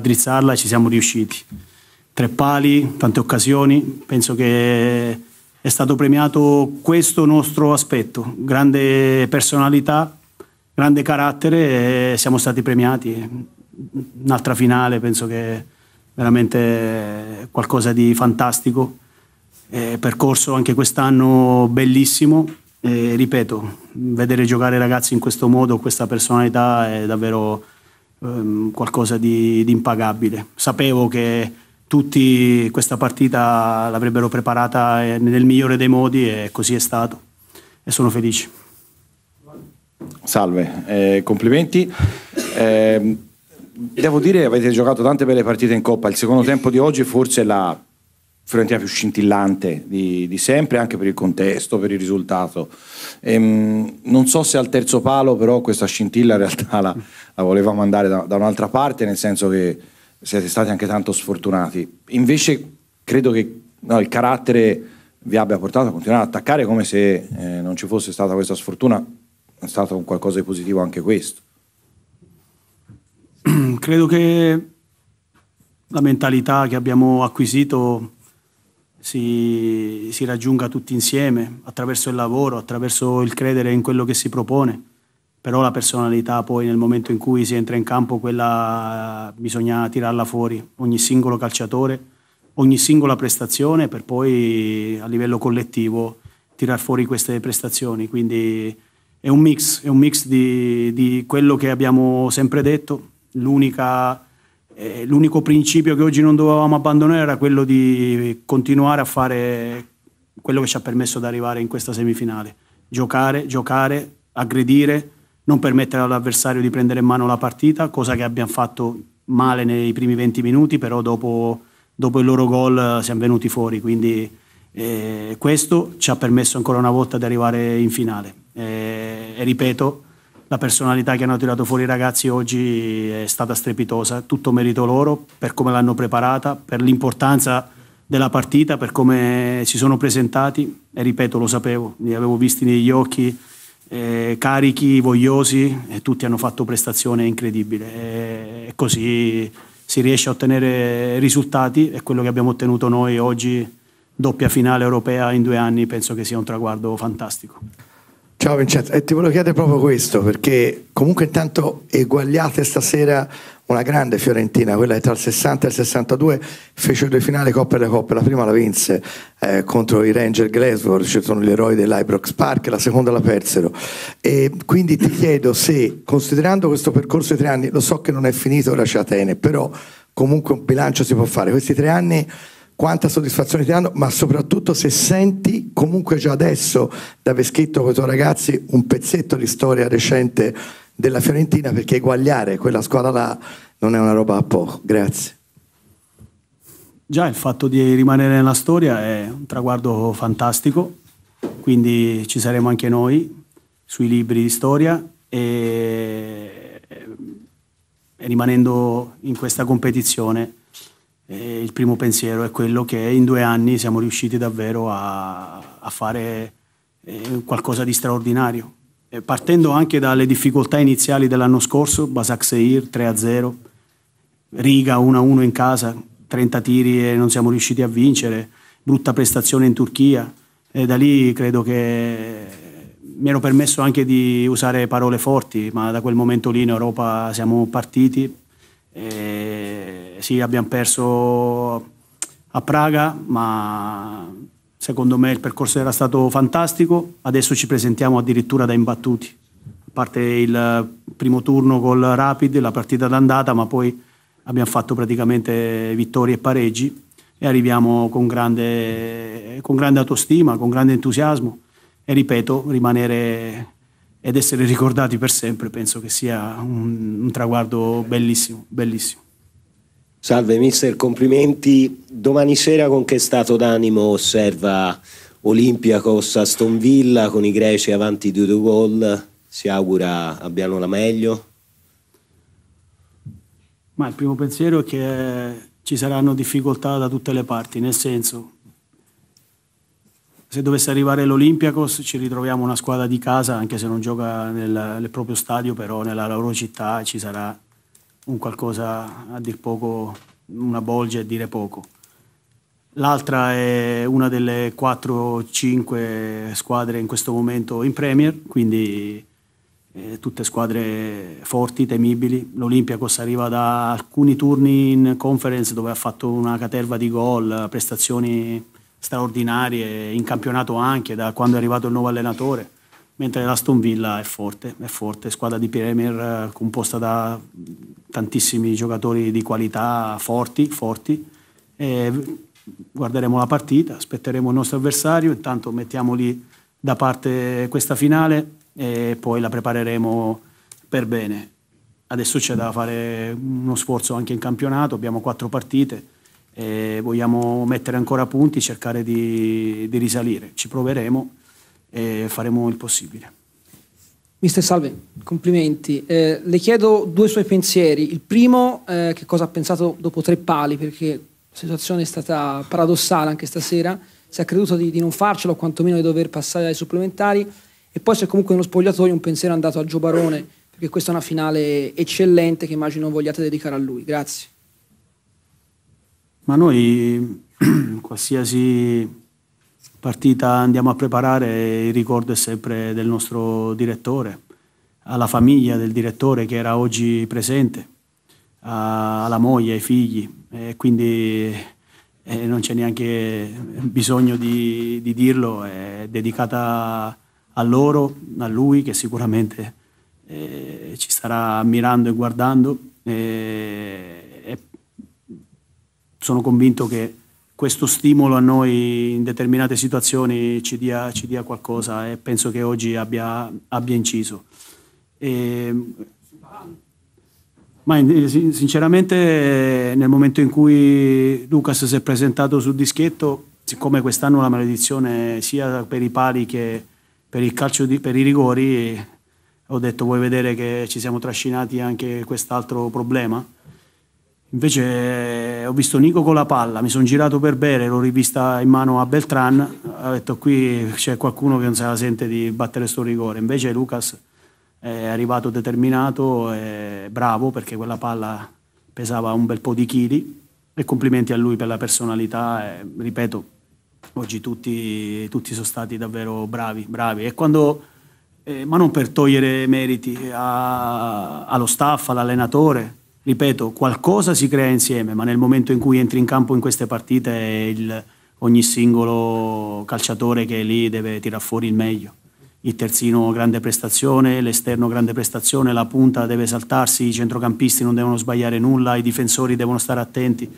drizzarla e ci siamo riusciti. Tre pali, tante occasioni, penso che è stato premiato questo nostro aspetto, grande personalità, grande carattere e siamo stati premiati. Un'altra finale penso che veramente qualcosa di fantastico, è percorso anche quest'anno bellissimo e ripeto, vedere giocare ragazzi in questo modo, questa personalità è davvero ehm, qualcosa di, di, impagabile. Sapevo che tutti questa partita l'avrebbero preparata eh, nel migliore dei modi e così è stato e sono felice. Salve, eh, complimenti. Eh, devo dire che avete giocato tante belle partite in Coppa, il secondo tempo di oggi forse la Fiorentina più scintillante di, di, sempre, anche per il contesto, per il risultato. Ehm, non so se al terzo palo, però, questa scintilla in realtà la, la volevamo andare da, da un'altra parte, nel senso che siete stati anche tanto sfortunati. Invece credo che no, il carattere vi abbia portato a continuare ad attaccare come se eh, non ci fosse stata questa sfortuna, è stato un qualcosa di positivo anche questo. Credo che la mentalità che abbiamo acquisito si, si raggiunga tutti insieme, attraverso il lavoro, attraverso il credere in quello che si propone però la personalità poi nel momento in cui si entra in campo quella bisogna tirarla fuori, ogni singolo calciatore, ogni singola prestazione per poi a livello collettivo tirar fuori queste prestazioni, quindi è un mix, è un mix di, di quello che abbiamo sempre detto, l'unica, eh, l'unico principio che oggi non dovevamo abbandonare era quello di continuare a fare quello che ci ha permesso di arrivare in questa semifinale, giocare, giocare, aggredire, non permettere all'avversario di prendere in mano la partita, cosa che abbiamo fatto male nei primi 20 minuti, però dopo, dopo il loro gol eh, siamo venuti fuori, quindi eh, questo ci ha permesso ancora una volta di arrivare in finale. Eh, e ripeto, la personalità che hanno tirato fuori i ragazzi oggi è stata strepitosa, tutto merito loro per come l'hanno preparata, per l'importanza della partita, per come si sono presentati e ripeto, lo sapevo, li avevo visti negli occhi eh, carichi, vogliosi, e tutti hanno fatto prestazione incredibile. E così si riesce a ottenere risultati e quello che abbiamo ottenuto noi oggi, doppia finale europea in due anni, penso che sia un traguardo fantastico. Ciao Vincenzo, e ti volevo chiedere proprio questo, perché comunque intanto eguagliate stasera una grande Fiorentina, quella che tra il 60 e il 62 fece due finali Coppa delle Coppe, la prima la vinse eh, contro i Ranger Glasgow, ci sono gli eroi dell'Ibrox Park, la seconda la persero. E quindi ti chiedo se, considerando questo percorso di tre anni, lo so che non è finito ora la Atene, però comunque un bilancio si può fare, questi tre anni quanta soddisfazione ti danno, ma soprattutto se senti comunque già adesso, da aver scritto con i tuoi ragazzi un pezzetto di storia recente della Fiorentina perché eguagliare quella squadra là non è una roba a poco. Grazie. Già il fatto di rimanere nella storia è un traguardo fantastico, quindi ci saremo anche noi sui libri di storia e, e rimanendo in questa competizione eh, il primo pensiero è quello che in due anni siamo riusciti davvero a, a fare eh, qualcosa di straordinario. Eh, partendo anche dalle difficoltà iniziali dell'anno scorso, Basak Seir 3-0, Riga 1-1 in casa, 30 tiri e non siamo riusciti a vincere, brutta prestazione in Turchia e da lì credo che mi ero permesso anche di usare parole forti, ma da quel momento lì in Europa siamo partiti e sì abbiamo perso a Praga, ma Secondo me il percorso era stato fantastico, adesso ci presentiamo addirittura da imbattuti, a parte il eh, primo turno col Rapid, la partita d'andata, ma poi abbiamo fatto praticamente vittorie e pareggi e arriviamo con grande, con grande autostima, con grande entusiasmo e ripeto, rimanere ed essere ricordati per sempre penso che sia un, un traguardo bellissimo, bellissimo. Salve mister, complimenti. Domani sera con che stato d'animo osserva Olympiacos Aston Villa con i greci avanti di due gol? Si augura abbiano la meglio? Ma il primo pensiero è che ci saranno difficoltà da tutte le parti, nel senso se dovesse arrivare l'Olympiacos ci ritroviamo una squadra di casa, anche se non gioca nel, nel proprio stadio, però nella loro città ci sarà un qualcosa a dir poco, una bolgia a dire poco. L'altra è una delle 4-5 squadre in questo momento in Premier, quindi eh, tutte squadre forti, temibili. L'Olympiakos arriva da alcuni turni in conference dove ha fatto una caterva di gol, prestazioni straordinarie, in campionato anche da quando è arrivato il nuovo allenatore mentre l'Aston Villa è forte, è forte, squadra di Premier eh, composta da tantissimi giocatori di qualità forti, forti. guarderemo la partita, aspetteremo il nostro avversario, intanto mettiamo lì da parte questa finale e poi la prepareremo per bene. Adesso c'è da fare uno sforzo anche in campionato, abbiamo quattro partite, vogliamo mettere ancora punti, cercare di, di risalire, ci proveremo e faremo il possibile. Mister Salve, complimenti. Eh, le chiedo due suoi pensieri. Il primo, eh, che cosa ha pensato dopo tre pali, perché la situazione è stata paradossale anche stasera, si è creduto di, di non farcelo, quantomeno di dover passare ai supplementari, e poi c'è comunque nello spogliatoio un pensiero è andato a Gio Barone, perché questa è una finale eccellente che immagino vogliate dedicare a lui. Grazie. Ma noi, qualsiasi partita andiamo a preparare, il ricordo è sempre del nostro direttore, alla famiglia del direttore che era oggi presente, alla moglie, ai figli, e quindi eh, non c'è neanche bisogno di, di, dirlo, è dedicata a loro, a lui che sicuramente eh, ci starà ammirando e guardando. E, e sono convinto che questo stimolo a noi in determinate situazioni ci dia, ci dia qualcosa e penso che oggi abbia, abbia inciso. E, ehm, ma eh, sinceramente eh, nel momento in cui Lucas si è presentato sul dischetto, siccome quest'anno la maledizione sia per i pali che per il calcio di, per i rigori, eh, ho detto vuoi vedere che ci siamo trascinati anche quest'altro problema? Invece eh, ho visto Nico con la palla, mi sono girato per bere, l'ho rivista in mano a Beltran, ha detto qui c'è qualcuno che non se la sente di battere sto rigore. Invece Lucas è arrivato determinato e bravo perché quella palla pesava un bel po' di chili e complimenti a lui per la personalità. E, ripeto, oggi tutti, tutti, sono stati davvero bravi, bravi. E quando, eh, ma non per togliere meriti a, allo staff, all'allenatore ripeto, qualcosa si crea insieme, ma nel momento in cui entri in campo in queste partite il, ogni singolo calciatore che è lì deve tirar fuori il meglio. Il terzino grande prestazione, l'esterno grande prestazione, la punta deve saltarsi, i centrocampisti non devono sbagliare nulla, i difensori devono stare attenti.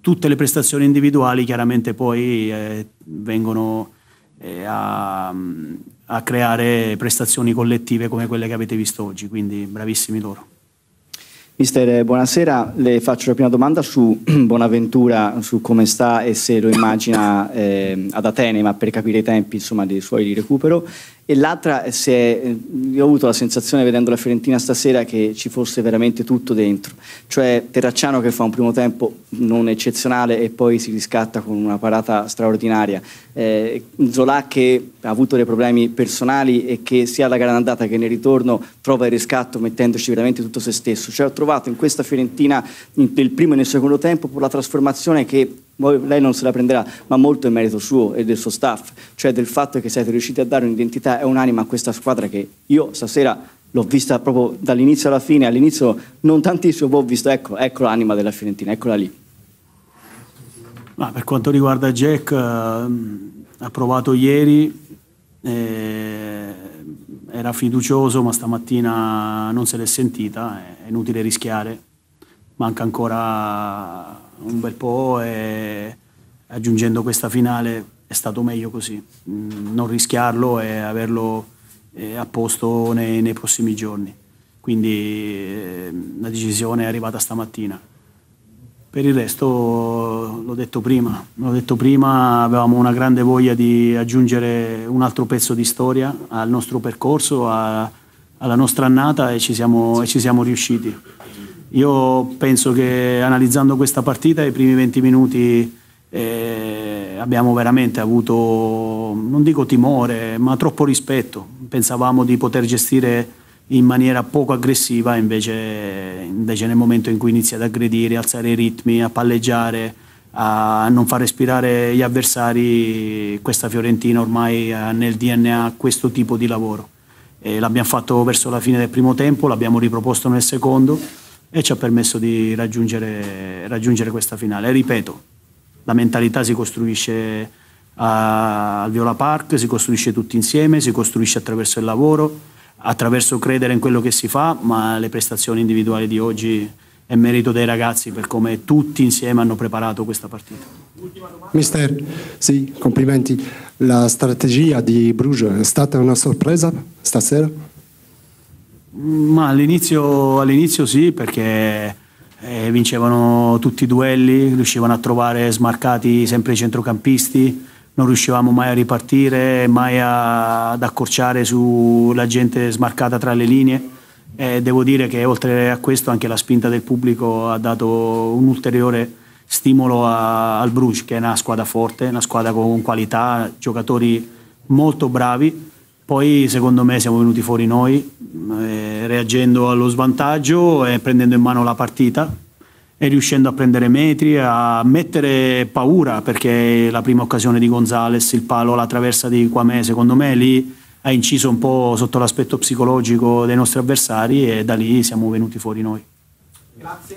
Tutte le prestazioni individuali chiaramente poi eh, vengono eh, a, a creare prestazioni collettive come quelle che avete visto oggi, quindi bravissimi loro. Mister, eh, buonasera. Le faccio la prima domanda su Bonaventura, su come sta e se lo immagina eh, ad Atene, ma per capire i tempi insomma, dei suoi di recupero e l'altra, eh, se, eh, io ho avuto la sensazione vedendo la Fiorentina stasera che ci fosse veramente tutto dentro, cioè Terracciano che fa un primo tempo non eccezionale e poi si riscatta con una parata straordinaria, eh, Zola che ha avuto dei problemi personali e che sia alla gara andata che nel ritorno trova il riscatto mettendoci veramente tutto se stesso, cioè ho trovato in questa Fiorentina nel primo e nel secondo tempo la trasformazione che lei non se la prenderà, ma molto è merito suo e del suo staff, cioè del fatto che siete riusciti a dare un'identità e un'anima a questa squadra che io stasera l'ho vista proprio dall'inizio alla fine, all'inizio non tantissimo, poi ho visto, ecco, ecco l'anima della Fiorentina, eccola lì. Ma per quanto riguarda Jack, ehm, ha provato ieri, eh, era fiducioso, ma stamattina non se l'è sentita, è inutile rischiare, manca ancora un bel po' e aggiungendo questa finale è stato meglio così, mm, non rischiarlo e averlo eh, a posto nei, nei prossimi giorni. Quindi eh, la decisione è arrivata stamattina. Per il resto, l'ho detto prima, l'ho detto prima, avevamo una grande voglia di aggiungere un altro pezzo di storia al nostro percorso, a, alla nostra annata e ci siamo, e ci siamo riusciti. Io penso che analizzando questa partita, i primi 20 minuti eh, abbiamo veramente avuto, non dico timore, ma troppo rispetto. Pensavamo di poter gestire in maniera poco aggressiva, invece, invece nel momento in cui inizia ad aggredire, alzare i ritmi, a palleggiare, a non far respirare gli avversari, questa Fiorentina ormai ha eh, nel DNA questo tipo di lavoro. E l'abbiamo fatto verso la fine del primo tempo, l'abbiamo riproposto nel secondo e ci ha permesso di raggiungere, raggiungere questa finale. E ripeto, la mentalità si costruisce a, al Viola Park, si costruisce tutti insieme, si costruisce attraverso il lavoro, attraverso credere in quello che si fa, ma le prestazioni individuali di oggi è merito dei ragazzi per come tutti insieme hanno preparato questa partita. Mister, sì, complimenti. La strategia di Bruges è stata una sorpresa stasera? All'inizio, all'inizio, sì, perché eh, vincevano tutti i duelli, riuscivano a trovare smarcati sempre i centrocampisti, non riuscivamo mai a ripartire, mai a, ad accorciare sulla gente smarcata tra le linee. Eh, devo dire che oltre a questo anche la spinta del pubblico ha dato un ulteriore stimolo a, al Bruges, che è una squadra forte, una squadra con qualità, giocatori molto bravi poi secondo me siamo venuti fuori noi, eh, reagendo allo svantaggio e prendendo in mano la partita e riuscendo a prendere metri, a mettere paura, perché la prima occasione di Gonzales, il palo, la traversa di Quame, secondo me lì ha inciso un po' sotto l'aspetto psicologico dei nostri avversari e da lì siamo venuti fuori noi. Grazie.